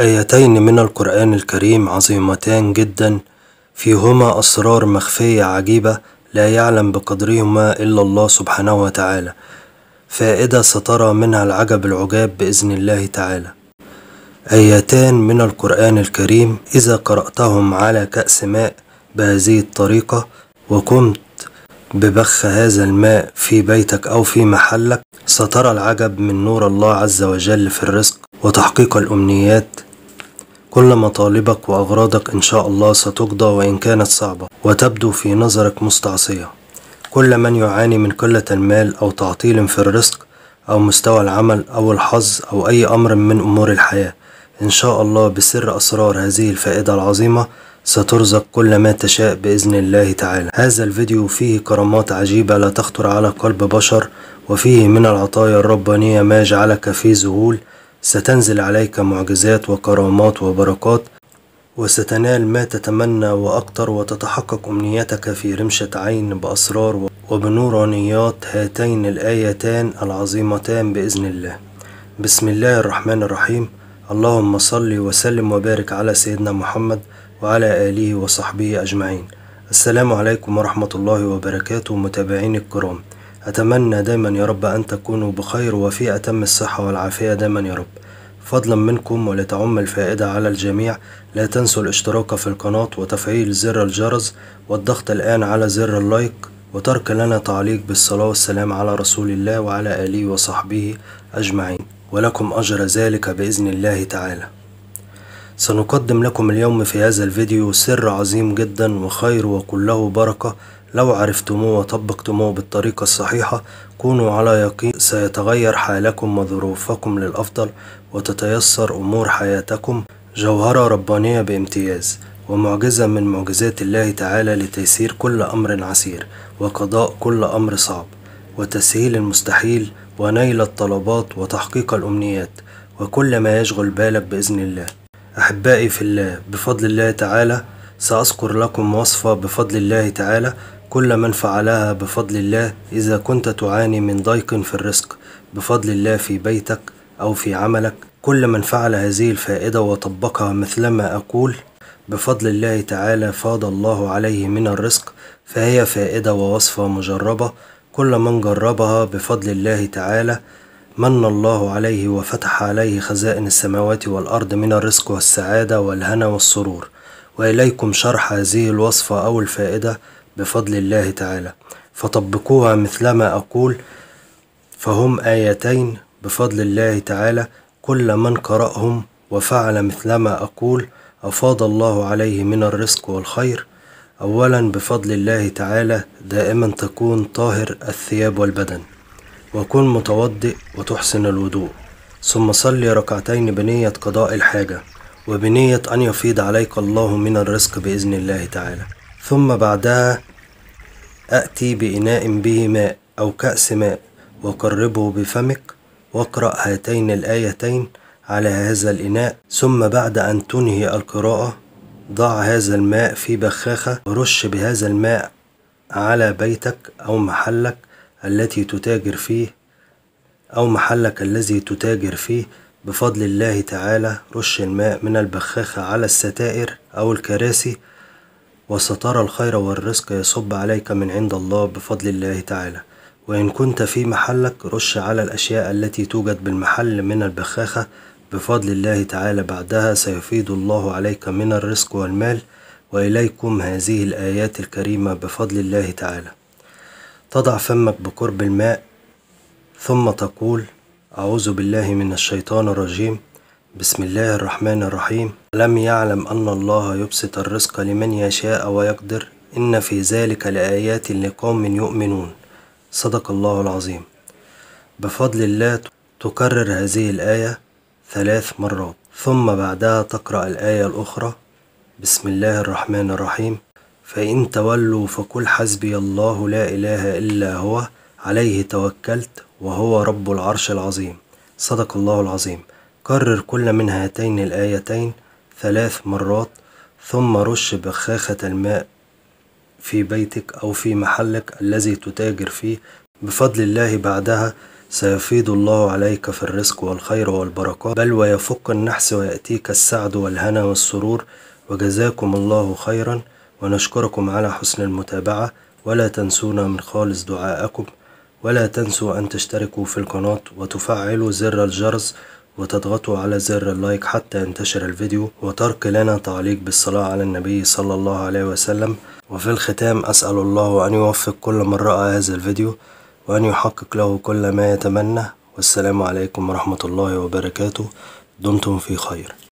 ايتين من القران الكريم عظيمتان جدا فيهما اسرار مخفيه عجيبه لا يعلم بقدرهما الا الله سبحانه وتعالى فائده سترى منها العجب العجاب باذن الله تعالى ايتان من القران الكريم اذا قراتهم على كاس ماء بهذه الطريقه وقمت ببخ هذا الماء في بيتك او في محلك سترى العجب من نور الله عز وجل في الرزق وتحقيق الامنيات كل مطالبك وأغراضك إن شاء الله ستقضى وإن كانت صعبة وتبدو في نظرك مستعصية كل من يعاني من قلة المال أو تعطيل في الرزق أو مستوى العمل أو الحظ أو أي أمر من أمور الحياة إن شاء الله بسر أسرار هذه الفائدة العظيمة سترزق كل ما تشاء بإذن الله تعالى هذا الفيديو فيه كرامات عجيبة لا تخطر على قلب بشر وفيه من العطايا الربانية ما جعلك في ذهول ستنزل عليك معجزات وكرامات وبركات وستنال ما تتمنى وأكثر وتتحقق أمنيتك في رمشة عين بأسرار وبنورانيات هاتين الآيتان العظيمتان بإذن الله بسم الله الرحمن الرحيم اللهم صل وسلم وبارك على سيدنا محمد وعلى آله وصحبه أجمعين السلام عليكم ورحمة الله وبركاته متابعين الكرام أتمنى دايما يا رب أن تكونوا بخير وفي أتم الصحة والعافية دايما يا رب فضلا منكم ولتعم الفائدة على الجميع لا تنسوا الاشتراك في القناة وتفعيل زر الجرس والضغط الآن على زر اللايك وترك لنا تعليق بالصلاة والسلام على رسول الله وعلى آله وصحبه أجمعين ولكم أجر ذلك بإذن الله تعالى سنقدم لكم اليوم في هذا الفيديو سر عظيم جدا وخير وكله بركة لو عرفتموه وطبقتموه بالطريقة الصحيحة كونوا على يقين سيتغير حالكم وظروفكم للأفضل وتتيسر أمور حياتكم جوهرة ربانية بامتياز ومعجزة من معجزات الله تعالى لتيسير كل أمر عسير وقضاء كل أمر صعب وتسهيل المستحيل ونيل الطلبات وتحقيق الأمنيات وكل ما يشغل بالك بإذن الله أحبائي في الله بفضل الله تعالى سأذكر لكم وصفة بفضل الله تعالى كل من فعلها بفضل الله إذا كنت تعاني من ضيق في الرزق بفضل الله في بيتك أو في عملك كل من فعل هذه الفائدة وطبقها مثلما أقول بفضل الله تعالى فاض الله عليه من الرزق فهي فائدة ووصفة مجربة كل من جربها بفضل الله تعالى من الله عليه وفتح عليه خزائن السماوات والأرض من الرزق والسعادة والهنا والسرور وإليكم شرح هذه الوصفة أو الفائدة بفضل الله تعالى فطبقوها مثلما أقول فهم آيتين بفضل الله تعالى كل من قرأهم وفعل مثلما أقول أفاض الله عليه من الرزق والخير أولا بفضل الله تعالى دائما تكون طاهر الثياب والبدن وكن متوضئ وتحسن الوضوء ثم صلي ركعتين بنية قضاء الحاجة وبنية أن يفيض عليك الله من الرزق بإذن الله تعالى ثم بعدها أتي بإناء به ماء أو كأس ماء وقربه بفمك واقرأ هاتين الآيتين على هذا الإناء ثم بعد أن تنهي القراءة ضع هذا الماء في بخاخة ورش بهذا الماء على بيتك أو محلك التي تتاجر فيه أو محلك الذي تتاجر فيه بفضل الله تعالى رش الماء من البخاخة على الستائر أو الكراسي وسترى الخير والرزق يصب عليك من عند الله بفضل الله تعالى وإن كنت في محلك رش على الأشياء التي توجد بالمحل من البخاخة بفضل الله تعالى بعدها سيفيد الله عليك من الرزق والمال وإليكم هذه الآيات الكريمة بفضل الله تعالى تضع فمك بقرب الماء ثم تقول أعوذ بالله من الشيطان الرجيم بسم الله الرحمن الرحيم لم يعلم أن الله يبسط الرزق لمن يشاء ويقدر إن في ذلك لآيات لقوم يؤمنون صدق الله العظيم بفضل الله تكرر هذه الآية ثلاث مرات ثم بعدها تقرأ الآية الأخرى بسم الله الرحمن الرحيم فإن تولوا فقل حسبي الله لا إله إلا هو عليه توكلت وهو رب العرش العظيم صدق الله العظيم كرر كل من هاتين الآيتين ثلاث مرات ثم رش بخاخة الماء في بيتك أو في محلك الذي تتاجر فيه بفضل الله بعدها سيفيض الله عليك في الرزق والخير والبركات بل ويفك النحس ويأتيك السعد والهنا والسرور وجزاكم الله خيرا ونشكركم على حسن المتابعة ولا تنسونا من خالص دعائكم ولا تنسوا أن تشتركوا في القناة وتفعلوا زر الجرس وتضغطوا على زر اللايك حتى ينتشر الفيديو وترك لنا تعليق بالصلاة على النبي صلى الله عليه وسلم وفي الختام أسأل الله أن يوفق كل من رأى هذا الفيديو وأن يحقق له كل ما يتمنى والسلام عليكم ورحمة الله وبركاته دمتم في خير